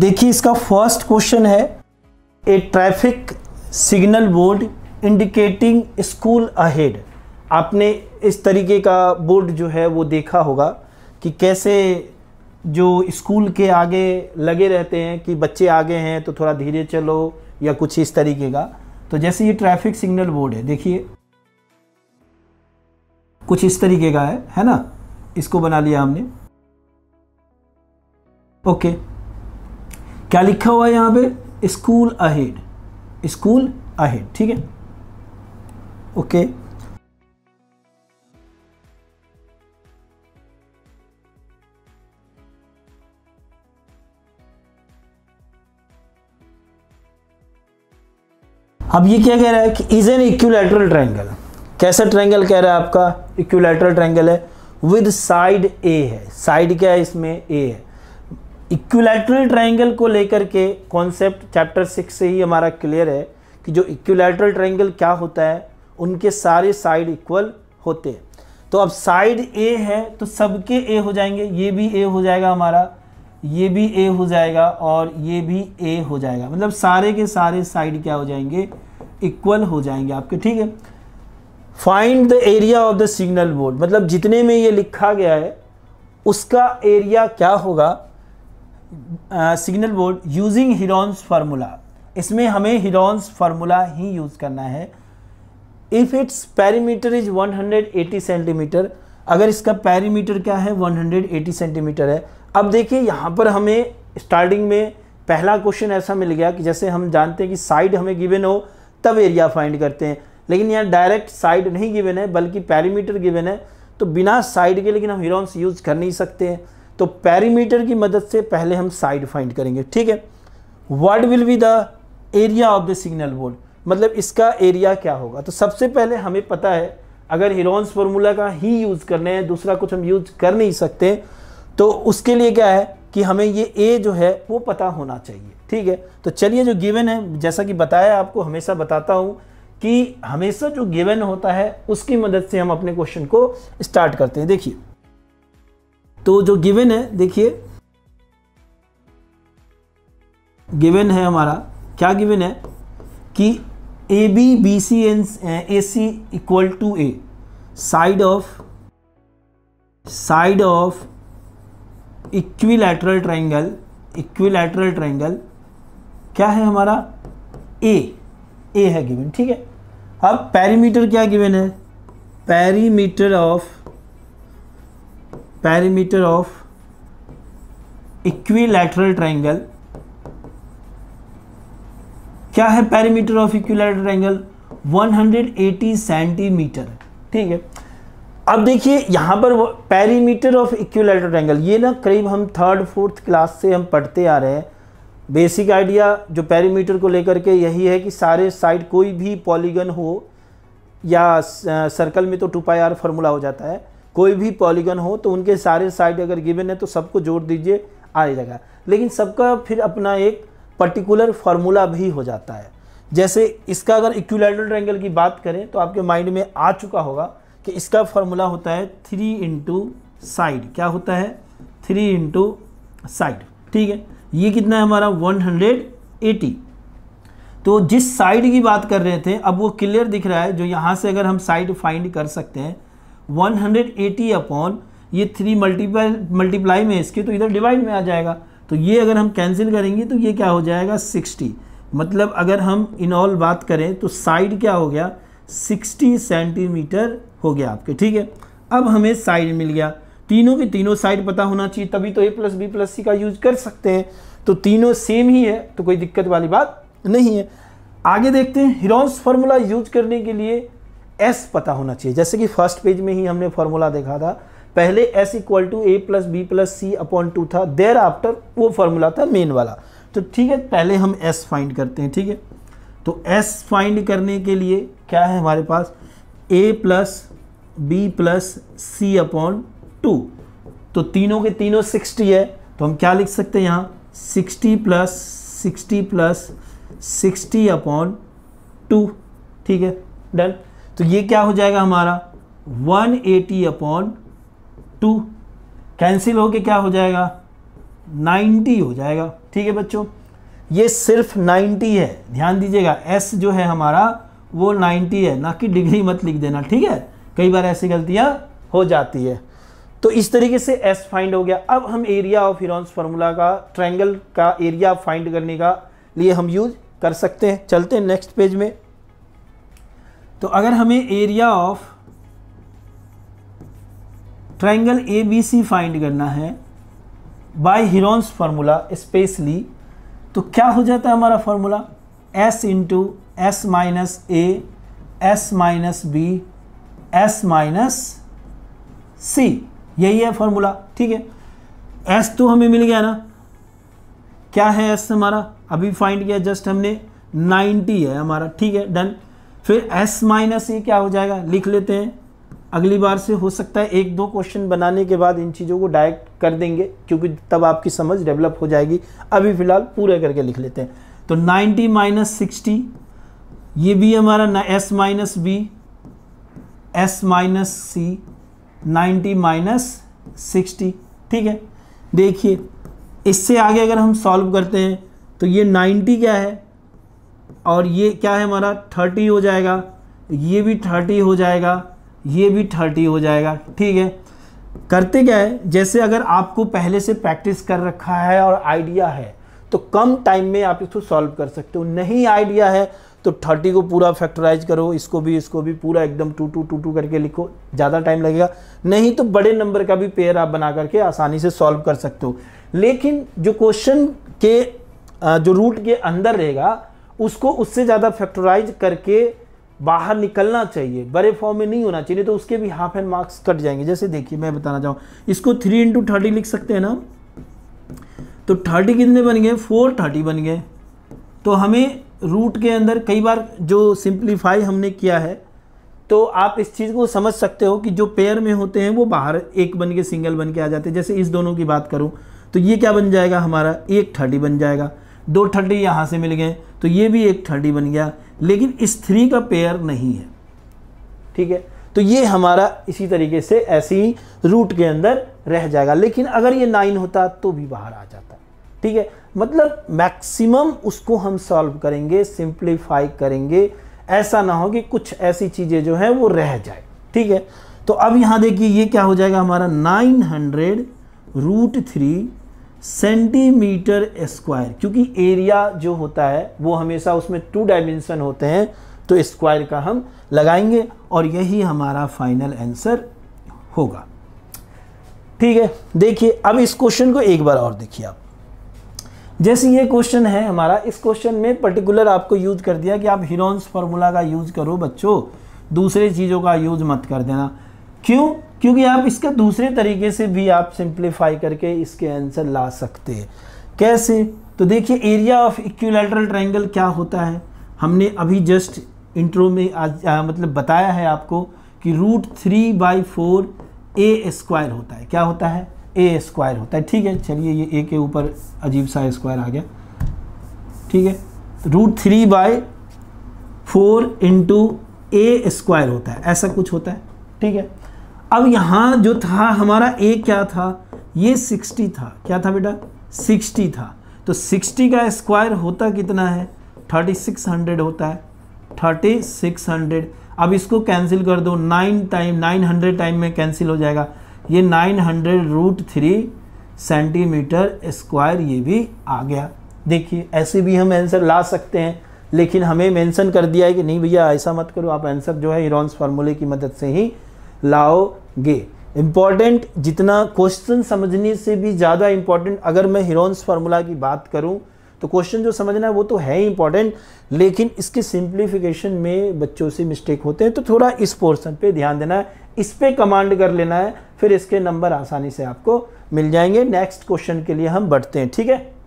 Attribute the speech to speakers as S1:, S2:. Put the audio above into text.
S1: देखिए इसका first question है a traffic signal board indicating school ahead आपने इस तरीके का बोर्ड जो है वो देखा होगा कि कैसे जो स्कूल के आगे लगे रहते हैं कि बच्चे आगे हैं तो थोड़ा धीरे चलो या कुछ इस तरीके का तो जैसे ये ट्रैफिक सिग्नल बोर्ड है देखिए कुछ इस तरीके का है है ना इसको बना लिया हमने ओके क्या लिखा हुआ है यहाँ पे स्कूल अहेड स्कूल अहेड ठीक है ओके अब ये क्या कह रहा है कि इज एन इक्यूलेटरल ट्रायंगल कैसा ट्रायंगल कह रहा है आपका इक्यूलेटरल ट्रायंगल है विद साइड ए है साइड क्या है इसमें ए है इक्विलैटरल ट्राइंगल को लेकर के कॉन्सेप्ट चैप्टर सिक्स से ही हमारा क्लियर है कि जो इक्विलैटरल ट्राइंगल क्या होता है उनके सारे साइड इक्वल होते हैं तो अब साइड ए है तो सबके ए हो जाएंगे ये भी ए हो जाएगा हमारा ये भी ए हो जाएगा और ये भी ए हो जाएगा मतलब सारे के सारे साइड क्या हो जाएंगे इक्वल हो जाएंगे आपके ठीक है find the area of the signal board मतलब जितने में ये लिखा गया है उसका एरिया क्या होगा signal board using Heron's formula इसमें हमें हिरोन्स फार्मूला ही यूज़ करना है if its perimeter is 180 centimetre अगर इसका पैरीमीटर क्या है 180 सेंटीमीटर है अब देखिए यहाँ पर हमें स्टार्टिंग में पहला क्वेश्चन ऐसा मिल गया कि जैसे हम जानते हैं कि साइड हमें गिवन हो तब एरिया फाइंड करते हैं लेकिन यहाँ डायरेक्ट साइड नहीं गिवन है बल्कि पैरीमीटर गिवन है तो बिना साइड के लेकिन हम हिरोन्स यूज़ कर नहीं सकते हैं तो पैरीमीटर की मदद से पहले हम साइड फाइंड करेंगे ठीक है what will be the area of the signal बोल मतलब इसका एरिया क्या होगा तो सबसे पहले हमें पता है अगर हिरोन्स फॉर्मूला का ही यूज़ करना है दूसरा कुछ हम यूज़ कर नहीं सकते तो उसके लिए क्या है कि हमें ये ए जो है वो पता होना चाहिए ठीक है तो चलिए जो गिवन है जैसा कि बताया आपको हमेशा बताता हूँ कि हमेशा जो गिवन होता है उसकी मदद से हम अपने क्वेश्चन को स्टार्ट करते हैं देखिए तो जो गिवन है देखिए गिवन है हमारा क्या गिवन है कि A B B C and A C equal to a side of side of equilateral triangle equilateral triangle क्या है हमारा ए ए है गिवन ठीक है अब पैरीमीटर क्या गिवन है perimeter of perimeter of equilateral triangle क्या है perimeter of equilateral angle 180 centimetre ठीक है अब देखिए यहां पर पैरीमीटर ऑफ इक्विलेटरल एंगल ये ना करीब हम थर्ड फोर्थ क्लास से हम पढ़ते आ रहे हैं बेसिक आइडिया जो पैरीमीटर को लेकर के यही है कि सारे साइड कोई भी पॉलीगन हो या सर्कल में तो टू पाई आर फॉर्मूला हो जाता है कोई भी पॉलीगन हो तो उनके सारे साइड अगर गिवन है तो सबको जोड़ दीजिए आ जाएगा लेकिन सबका फिर अपना एक पर्टिकुलर फार्मूला भी हो जाता है जैसे इसका अगर इक्विलैटरल ट्रायंगल की बात करें तो आपके माइंड में आ चुका होगा कि इसका फार्मूला होता है थ्री इंटू साइड क्या होता है थ्री इंटू साइड ठीक है ये कितना है हमारा वन हंड्रेड एटी तो जिस साइड की बात कर रहे थे अब वो क्लियर दिख रहा है जो यहाँ से अगर हम साइड फाइंड कर सकते हैं 180 अपॉन ये थ्री मल्टीप्लाई मल्टीप्लाई में इसके तो इधर डिवाइड में आ जाएगा तो ये अगर हम कैंसिल करेंगे तो ये क्या हो जाएगा 60 मतलब अगर हम इन ऑल बात करें तो साइड क्या हो गया 60 सेंटीमीटर हो गया आपके ठीक है अब हमें साइड मिल गया तीनों के तीनों साइड पता होना चाहिए तभी तो A plus B plus C का यूज कर सकते हैं तो तीनों सेम ही है तो कोई दिक्कत वाली बात नहीं है आगे देखते हैं हिरोन्स फार्मूला यूज करने के लिए एस पता होना चाहिए जैसे कि फर्स्ट पेज में ही हमने फॉर्मूला देखा था पहले S equal to A plus B plus C upon two था देर आफ्टर वो फॉर्मूला था मेन वाला तो ठीक है पहले हम एस फाइंड करते हैं ठीक है तो एस फाइंड करने के लिए क्या है हमारे पास A plus B plus C upon two तो तीनों के तीनों सिक्सटी है तो हम क्या लिख सकते हैं यहाँ sixty plus sixty plus sixty upon two ठीक है डन तो ये क्या हो जाएगा हमारा 180 एटी अपॉन टू कैंसिल होके क्या हो जाएगा 90 हो जाएगा ठीक है बच्चों ये सिर्फ 90 है ध्यान दीजिएगा एस जो है हमारा वो 90 है ना कि डिग्री मत लिख देना ठीक है कई बार ऐसी गलतियाँ हो जाती है तो इस तरीके से एस फाइंड हो गया अब हम एरिया ऑफ हिरोन्स फार्मूला का ट्रायंगल का एरिया फाइंड करने का लिए हम यूज कर सकते हैं चलते हैं नेक्स्ट पेज में तो अगर हमें area of triangle A B C find करना है बाय हिरोन्स फार्मूला स्पेसली तो क्या हो जाता है हमारा formula S into S minus A S minus B S minus C यही है फार्मूला ठीक है एस तो हमें मिल गया ना क्या है एस हमारा अभी फाइंड किया जस्ट हमने 90 है हमारा ठीक है डन फिर एस माइनस ई क्या हो जाएगा लिख लेते हैं अगली बार से हो सकता है एक दो क्वेश्चन बनाने के बाद इन चीज़ों को डायरेक्ट कर देंगे क्योंकि तब आपकी समझ डेवलप हो जाएगी अभी फ़िलहाल पूरे करके लिख लेते हैं तो 90 माइनस सिक्सटी ये भी हमारा ना S minus B S minus C ninety minus sixty ठीक है देखिए इससे आगे अगर हम सॉल्व करते हैं तो ये 90 क्या है और ये क्या है हमारा थर्टी हो जाएगा ये भी थर्टी हो जाएगा ये भी थर्टी हो जाएगा ठीक है करते क्या है जैसे अगर आपको पहले से प्रैक्टिस कर रखा है और आइडिया है तो कम टाइम में आप इसको सॉल्व कर सकते हो नहीं आइडिया है तो थर्टी को पूरा फैक्टराइज करो इसको भी इसको भी पूरा एकदम टू टू टू टू करके लिखो ज़्यादा टाइम लगेगा नहीं तो बड़े नंबर का भी पेयर आप बना करके आसानी से सॉल्व कर सकते हो लेकिन जो क्वेश्चन के जो रूट के अंदर रहेगा उसको उससे ज़्यादा फैक्टराइज करके बाहर निकलना चाहिए बड़े फॉर्म में नहीं होना चाहिए तो उसके भी हाफ एंड मार्क्स कट जाएंगे जैसे देखिए मैं बताना चाहूँ इसको थ्री इंटू थर्टी लिख सकते हैं ना तो थर्टी कितने बन गए फोर थर्टी बन गए तो हमें रूट के अंदर कई बार जो सिंप्लीफाई हमने किया है तो आप इस चीज़ को समझ सकते हो कि जो पेयर में होते हैं वो बाहर एक बन के सिंगल बन के आ जाते हैं जैसे इस दोनों की बात करूँ तो ये क्या बन जाएगा हमारा एक थर्टी बन जाएगा दो थर्टी यहाँ से मिल गए तो ये भी एक थर्टी बन गया लेकिन इस थ्री का पेयर नहीं है ठीक है तो ये हमारा इसी तरीके से ऐसे ही रूट के अंदर रह जाएगा लेकिन अगर ये नाइन होता तो भी बाहर आ जाता ठीक है मतलब मैक्सिमम उसको हम सॉल्व करेंगे सिंप्लीफाई करेंगे ऐसा ना हो कि कुछ ऐसी चीज़ें जो हैं वो रह जाए ठीक है तो अब यहाँ देखिए ये क्या हो जाएगा हमारा nine hundred root three centimetre square क्योंकि एरिया जो होता है वो हमेशा उसमें टू डायमेंशन होते हैं तो स्क्वायर का हम लगाएंगे और यही हमारा फाइनल आंसर होगा ठीक है देखिए अब इस क्वेश्चन को एक बार और देखिए आप जैसे ये क्वेश्चन है हमारा इस क्वेश्चन में पर्टिकुलर आपको यूज़ कर दिया कि आप हिरोन्स फार्मूला का यूज़ करो बच्चों दूसरे चीज़ों का यूज़ मत कर देना क्यों क्योंकि आप इसका दूसरे तरीके से भी आप सिंप्लीफाई करके इसके आंसर ला सकते हैं कैसे तो देखिए एरिया ऑफ इक्विलेटरल ट्रायंगल क्या होता है हमने अभी जस्ट इंट्रो में आज आ, मतलब बताया है आपको कि root three by four A square होता है क्या होता है ए स्क्वायर होता है ठीक है चलिए ये ए के ऊपर अजीब सा स्क्वायर आ गया ठीक है root three by four into A square होता है ऐसा कुछ होता है ठीक है अब यहाँ जो था हमारा ए क्या था ये 60 था क्या था बेटा 60 था तो 60 का स्क्वायर होता कितना है 3600 होता है 3600 अब इसको कैंसिल कर दो नाइन टाइम 900 टाइम में कैंसिल हो जाएगा ये 900 hundred root three centimetre square ये भी आ गया देखिए ऐसे भी हम आंसर ला सकते हैं लेकिन हमें मेंशन कर दिया है कि नहीं भैया ऐसा मत करो आप आंसर जो है इरॉन्स फार्मूले की मदद से ही लाओ गे इम्पॉर्टेंट जितना क्वेश्चन समझने से भी ज़्यादा इम्पॉर्टेंट अगर मैं हिरोन्स फार्मूला की बात करूं तो क्वेश्चन जो समझना है वो तो है ही इम्पॉर्टेंट लेकिन इसके सिंप्लीफिकेशन में बच्चों से मिस्टेक होते हैं तो थोड़ा इस पोर्सन पे ध्यान देना है इस पर कमांड कर लेना है फिर इसके नंबर आसानी से आपको मिल जाएंगे नेक्स्ट क्वेश्चन के लिए हम बढ़ते हैं ठीक है